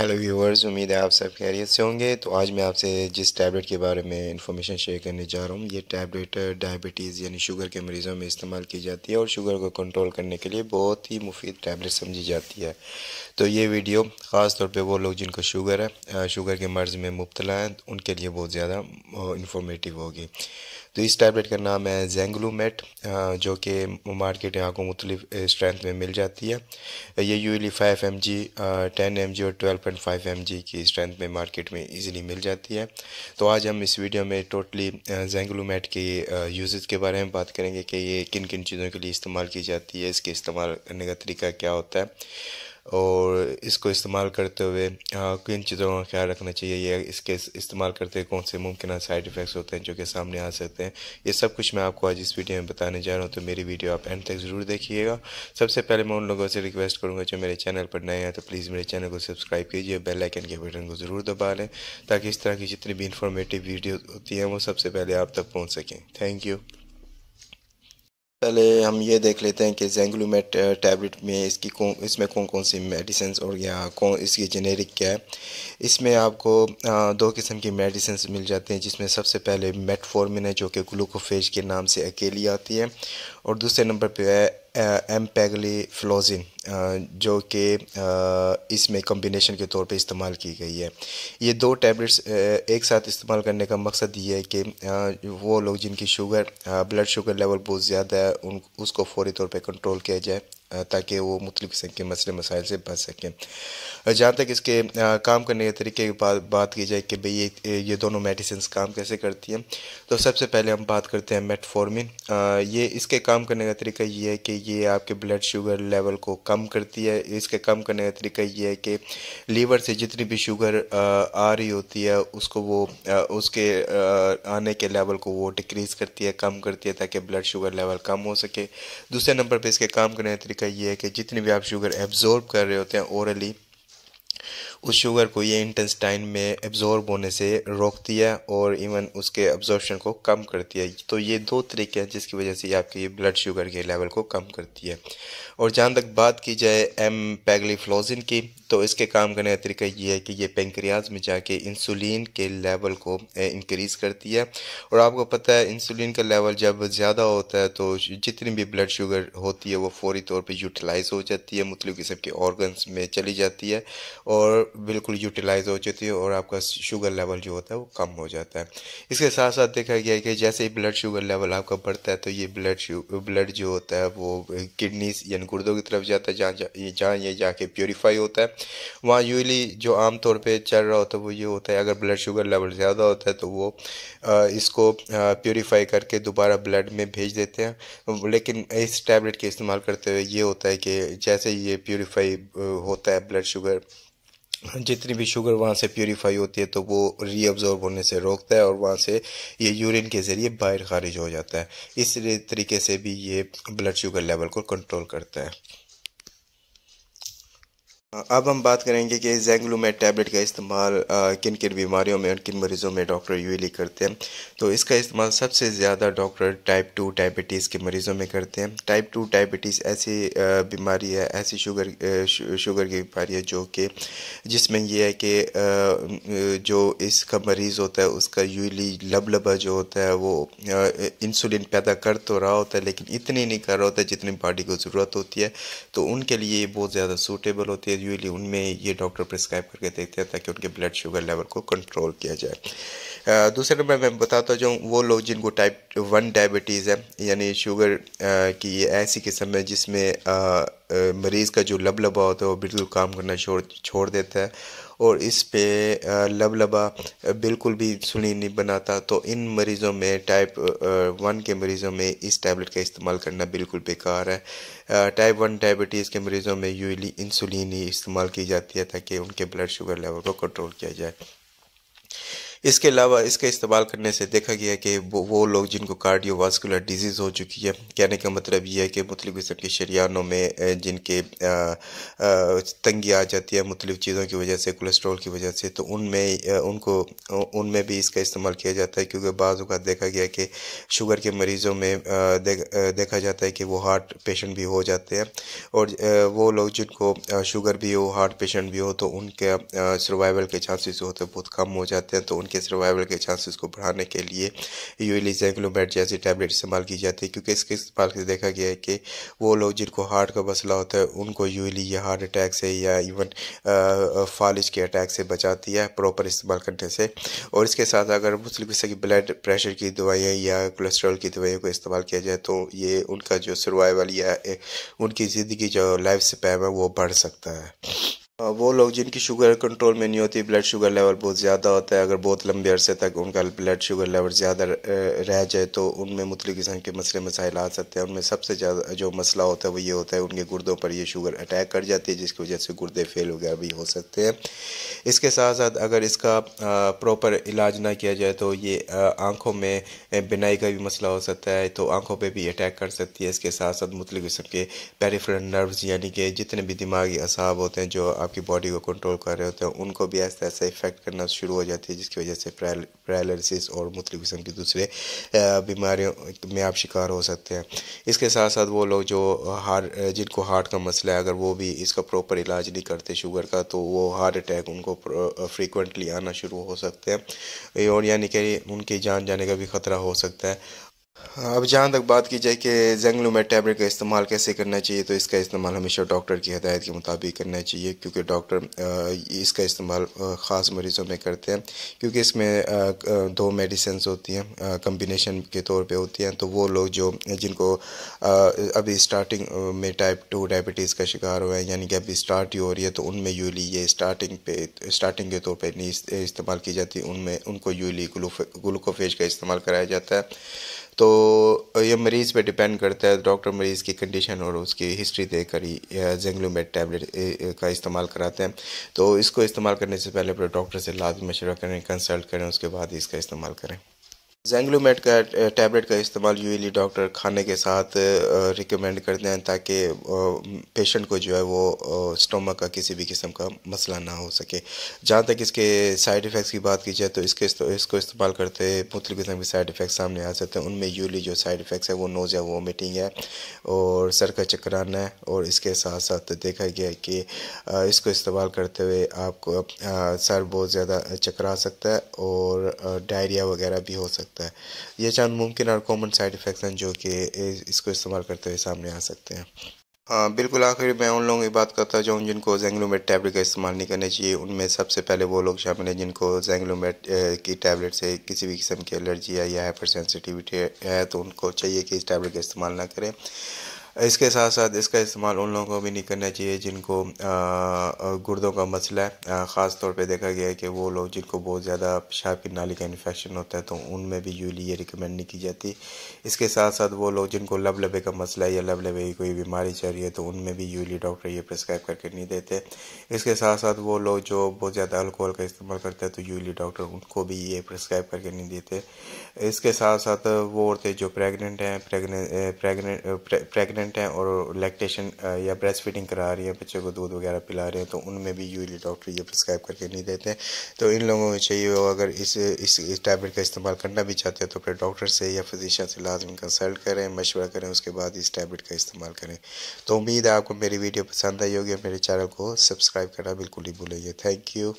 hello viewers उम्मीद है आप सब खैरियत से होंगे तो आज मैं आपसे जिस टैबलेट के बारे में इंफॉर्मेशन शेयर करने जा रहा हूँ ये टैबलेट डायबिटीज़ यानी शुगर के मरीज़ों में इस्तेमाल की जाती है और शुगर को कंट्रोल करने के लिए बहुत ही मुफीद टैबलेट समझी जाती है तो ये वीडियो ख़ास तौर पे वो लोग जिनको शुगर है शुगर के मर्ज़ में मुबतला हैं उनके लिए बहुत ज़्यादा इंफॉर्मेटिव होगी तो इस टैबलेट का नाम है जेंगलूमेट जो कि मार्केट यहाँ को मुख्तलिफ स्ट्रेंथ में मिल जाती है ये यूली five M G ten M G और twelve point five M G की स्ट्रेंथ में मार्केट में ईजिली मिल जाती है तो आज हम इस वीडियो में टोटली जेंगलूमेट के यूजेज के बारे में बात करेंगे कि ये किन किन चीज़ों के लिए इस्तेमाल की जाती है इसके इस्तेमाल करने का तरीका क्या होता है और इसको इस्तेमाल करते हुए हाँ, किन चीज़ों का ख्याल रखना चाहिए या इसके इस्तेमाल करते हुए कौन से मुमकिन साइड इफ़ेक्ट्स होते हैं जो कि सामने आ सकते हैं ये सब कुछ मैं आपको आज इस वीडियो में बताने जा रहा हूँ तो मेरी वीडियो आप एंड तक ज़रूर देखिएगा सबसे पहले मैं उन लोगों से रिक्वेस्ट करूँगा जो मेरे चैनल पर नए हैं तो प्लीज़ मेरे चैनल को सब्सक्राइब कीजिए बेल के बटन को ज़रूर दबा लें ताकि इस तरह की जितनी भी इन्फॉर्मेटिव वीडियो होती हैं वो सबसे पहले आप तक पहुँच सकें थैंक यू पहले हम ये देख लेते हैं कि जेंगलोमेट टैबलेट में इसकी कौन इसमें कौन कौन सी मेडिसिन और या कौन इसकी जेनेरिक क्या है इसमें आपको दो किस्म की मेडिसिन मिल जाती हैं जिसमें सबसे पहले मेटफॉर्मिन है जो कि ग्लूकोफेज के नाम से अकेली आती है और दूसरे नंबर पे है एम पैगली फ्लोजिन जो कि इसमें कॉम्बिनेशन के तौर पे इस्तेमाल की गई है ये दो टैबलेट्स एक साथ इस्तेमाल करने का मकसद ये है कि वो लोग जिनकी शुगर ब्लड शुगर लेवल बहुत ज़्यादा है उन उसको फौरी तौर पे कंट्रोल किया जाए ताकि वो मुख्तु किस्म के मसले मसाइल से बच सकें जहाँ तक इसके काम करने के तरीके की बात बात की जाए कि भाई ये ये दोनों मेडिसिन काम कैसे करती हैं तो सबसे पहले हम बात करते हैं मेटफॉर्मिन ये इसके काम करने का तरीका ये है कि ये आपके ब्लड शुगर लेवल को कम करती है इसके कम करने का तरीका ये है कि लीवर से जितनी भी शुगर आ रही होती है उसको वो उसके आने के लेवल को वो डिक्रीज़ करती है कम करती है ताकि ब्लड शुगर लेवल कम हो सके दूसरे नंबर पर इसके काम करने का तरीका ये है कि जितनी भी आप शुगर एब्ज़ॉर्ब कर रहे होते हैं औरली उस शुगर को ये इंटेस्टाइन में एब्जॉर्ब होने से रोकती है और इवन उसके एब्जॉर्बशन को कम करती है तो ये दो तरीके हैं जिसकी वजह से आपकी ब्लड शुगर के लेवल को कम करती है और जहाँ तक बात की जाए एम पैगलीफ्लोजिन की तो इसके काम करने का तरीका ये है कि ये पेंक्रियाज में जाके इंसुलिन के लेवल को इंक्रीज़ करती है और आपको पता है इंसुलिन का लेवल जब ज़्यादा होता है तो जितनी भी ब्लड शुगर होती है वो फौरी तौर पे यूटिलाइज हो जाती है मतलब किस्म के ऑर्गन्स में चली जाती है और बिल्कुल यूटिलाइज हो जाती है और आपका शुगर लेवल जो होता है वो कम हो जाता है इसके साथ साथ देखा गया है कि जैसे ही ब्लड शुगर लेवल आपका बढ़ता है तो ये ब्लड ब्लड जो होता है वो किडनी यानी गुर्दों की तरफ जाता है जहाँ जहाँ ये जाके प्योरीफाई होता है वहाँ यूजली जो आमतौर पर चल रहा होता है वो ये होता है अगर ब्लड शुगर लेवल ज़्यादा होता है तो वो इसको प्योरीफाई करके दोबारा ब्लड में भेज देते हैं लेकिन इस टैबलेट के इस्तेमाल करते हुए ये होता है कि जैसे ये प्योरीफाई होता है ब्लड शुगर जितनी भी शुगर वहाँ से प्योरीफाई होती है तो वो रीअब्ज़ॉर्ब होने से रोकता है और वहाँ से ये यूरिन के ज़रिए बाहर खारिज हो जाता है इस तरीके से भी ये ब्लड शुगर लेवल को कंट्रोल करता है अब हम बात करेंगे कि जेंगलोमेट टैबलेट का इस्तेमाल किन किन बीमारियों में और किन मरीज़ों में डॉक्टर यूली करते हैं तो इसका इस्तेमाल सबसे ज़्यादा डॉक्टर टाइप टू डायबिटीज़ के मरीज़ों में करते हैं टाइप टू डायबिटीज़ ऐसी बीमारी है ऐसी शुगर शुगर की बीमारी है जो कि जिसमें यह है कि जो इसका मरीज़ होता है उसका यूली लबलबा जो होता है वो इंसुलिन पैदा कर तो रहा होता है लेकिन इतनी नहीं कर रहा होता जितनी बॉडी को ज़रूरत होती है तो उनके लिए बहुत ज़्यादा सूटेबल होती है ग्रेजुअली उनमें ये डॉक्टर प्रिस्क्राइब करके देते हैं ताकि उनके ब्लड शुगर लेवल को कंट्रोल किया जाए दूसरे नंबर मैं बताता जाऊँ वो लोग जिनको टाइप वन डायबिटीज़ है यानी शुगर की ऐसी किस्म है जिसमें मरीज़ का जो लब लबा होता है वो बिल्कुल काम करना छोड़ छोड़ देता है और इस पे लब लबा बिल्कुल भी सुनी नहीं बनाता तो इन मरीज़ों में टाइप वन के मरीज़ों में इस टैबलेट का इस्तेमाल करना बिल्कुल बेकार है टाइप वन डायबिटीज़ के मरीज़ों में यूजली इंसुलिन ही इस्तेमाल की जाती है ताकि उनके ब्लड शुगर लेवल को कंट्रोल किया जाए इसके अलावा इसका इस्तेमाल करने से देखा गया कि वो, वो लोग जिनको कार्डियोवास्कुलर डिजीज़ हो चुकी है कहने का मतलब ये है कि मुख्तु किस्म के शरियानों में जिनके आ, आ, तंगी आ जाती है मुख्तु चीज़ों की वजह से कोलेस्ट्रॉल की वजह से तो उनमें उनको उनमें भी इसका इस्तेमाल किया जाता है क्योंकि बाज़ अवत देखा गया कि शुगर के मरीज़ों में देखा जाता है कि वो हार्ट पेशेंट भी हो जाते हैं और वो लोग जिनको शुगर भी हो हार्ट पेशेंट भी हो तो उनके सर्वाइवल के चांसेस होते बहुत कम हो जाते हैं तो उन इनके सर्वाइवल के चांसेस को बढ़ाने के लिए यूली जैंग्लोमेट e जैसी टैबलेट इस्तेमाल की जाती है क्योंकि इसके इस्तेमाल से देखा गया है कि वो लोग जिनको हार्ट का मसला होता है उनको यूली e या हार्ट अटैक से या इवन फालिज के अटैक से बचाती है प्रॉपर इस्तेमाल करने से और इसके साथ अगर मुस्लिम किस्म की ब्लड प्रेशर की दवाइयाँ या कोलेस्ट्रॉल की दवाइयों को इस्तेमाल किया जाए तो ये उनका जो सर्वाइवल या उनकी ज़िंदगी जो लाइफ स्पैम है वो बढ़ सकता है वो लोग जिनकी शुगर कंट्रोल में नहीं होती ब्लड शुगर लेवल बहुत ज़्यादा होता है अगर बहुत लंबे अरसे तक उनका ब्लड शुगर लेवल ज़्यादा रह जाए तो उनमें मुख्तु किस्म के मसले मसाइल आ सकते हैं उनमें सबसे ज़्यादा जो मसला होता है वो ये होता है उनके गुर्दों पर ये शुगर अटैक कर जाती है जिसकी वजह से गुर्दे फेल वगैरह भी हो सकते हैं इसके साथ साथ अगर इसका प्रॉपर इलाज ना किया जाए तो ये आँखों में बिनाई का भी मसला हो सकता है तो आँखों पर भी अटैक कर सकती है इसके साथ साथ मुख्तु किस्म के पेरीफ्रल नर्व्स यानी कि जितने भी दिमागी असाब होते हैं जो आपकी बॉडी को कंट्रोल कर रहे होते हैं उनको भी ऐसे ऐसे इफेक्ट करना शुरू हो जाती है जिसकी वजह से पैरालिसिस और मुख्तु किस्म की दूसरे बीमारियों में आप शिकार हो सकते हैं इसके साथ साथ वो लोग जो हार्ट जिनको हार्ट का मसला है अगर वो भी इसका प्रॉपर इलाज नहीं करते शुगर का तो वो हार्ट अटैक उनको फ्रिक्वेंटली आना शुरू हो सकते हैं और यानी कि उनकी जान जाने का भी ख़तरा हो सकता है हाँ, अब जहाँ तक बात की जाए कि जंगलों में टैबलेट का इस्तेमाल कैसे करना चाहिए तो इसका इस्तेमाल हमेशा डॉक्टर की हदायत के मुताबिक करना चाहिए क्योंकि डॉक्टर इसका इस्तेमाल ख़ास मरीज़ों में करते हैं क्योंकि इसमें दो मेडिसिन होती हैं कम्बिनेशन के तौर पे होती हैं तो वो लोग जो जिनको अभी स्टार्टिंग में टाइप टू डायबिटीज़ का शिकार हुआ है यानी कि अभी स्टार्ट ही हो रही है तो उनमें यूली ये स्टार्टिंग पे स्टार्टिंग के तौर पर नहीं इस्तेमाल की जाती उनमें उनको यूली ग्लूकोफेज का इस्तेमाल कराया जाता है तो ये मरीज़ पे डिपेंड करता है डॉक्टर मरीज़ की कंडीशन और उसकी हिस्ट्री देख कर ही जेंगलूमेट टैबलेट का इस्तेमाल कराते हैं तो इसको इस्तेमाल करने से पहले अपने डॉक्टर से लाजमी मशवरा करें कंसल्ट करें उसके बाद इसका इस्तेमाल करें जेंगलोमेट का टैबलेट का इस्तेमाल यूजली डॉक्टर खाने के साथ रिकमेंड करते हैं ताकि पेशेंट को जो है वो स्टोमक का किसी भी किस्म का मसला ना हो सके जहाँ तक इसके साइड इफ़ेक्ट्स की बात की जाए तो इसके इसको इस्तेमाल करते मुख्तु किस्म के साइड इफ़ेक्ट्स सामने आ सकते हैं उनमें यूजली जो साइड इफ़ेक्ट्स है वो नोज़ या वोमिटिंग है और सर का चक्राना है और इसके साथ साथ देखा गया कि इसको इस्तेमाल करते हुए आपको सर बहुत ज़्यादा चकरा सकता है और डायरिया वगैरह भी हो सकता है सकता है ये चंद मुमकिन और कॉमन साइड इफ़ेक्ट्स हैं जो कि इसको इस्तेमाल करते हुए सामने आ सकते हैं हाँ बिल्कुल आखिर मैं उन लोगों की बात करता जो जिनको जेंगलोमेट टैबलेट का इस्तेमाल नहीं करना चाहिए उनमें सबसे पहले वो लोग शामिल हैं जिनको जेंगलोमेट की टैबलेट से किसी भी किस्म की एलर्जी है या हाइपर सेंसिटिविटी है तो उनको चाहिए कि इस टैबलेट का इस्तेमाल ना करें इसके साथ साथ इसका इस्तेमाल उन लोगों को भी नहीं करना चाहिए जिनको गुर्दों का मसला है ख़ास तौर पे देखा गया है कि वो लोग जिनको बहुत ज़्यादा पेशाब की नाली का इन्फेक्शन होता है तो उनमें भी यूली ये रिकमेंड नहीं की जाती इसके साथ साथ वो लोग जिनको लब लबे का मसला है या लब लबे की कोई बीमारी चल रही है तो उनमें भी यूली डॉक्टर ये प्रिस्क्राइब करके नहीं देते इसके साथ साथ वो लोग जो बहुत ज़्यादा अल्कोहल का इस्तेमाल करते हैं तो यूली डॉक्टर उनको भी ये प्रिस्क्राइब करके नहीं देते इसके साथ साथ वो औरतें जो प्रेगनेंट हैं प्रेगनेंट प्रेगनेंट प्रेग्नेंट हैं और लैक्टेशन या ब्रेस्ट फीडिंग करा रही है बच्चे को दूध वगैरह पिला रहे हैं तो उनमें भी यूजली डॉक्टर ये प्रिस्क्राइब करके नहीं देते तो इन लोगों को चाहिए हो अगर इस इस, इस टैबलेट का इस्तेमाल करना भी चाहते हैं तो फिर डॉक्टर से या फिजिशन से लाजमी कंसल्ट करें मशवरा करें उसके बाद इस टैबलेट का इस्तेमाल करें तो उम्मीद है आपको मेरी वीडियो पसंद आई होगी मेरे चैनल को सब्सक्राइब करना बिल्कुल ही भूलेंगे थैंक यू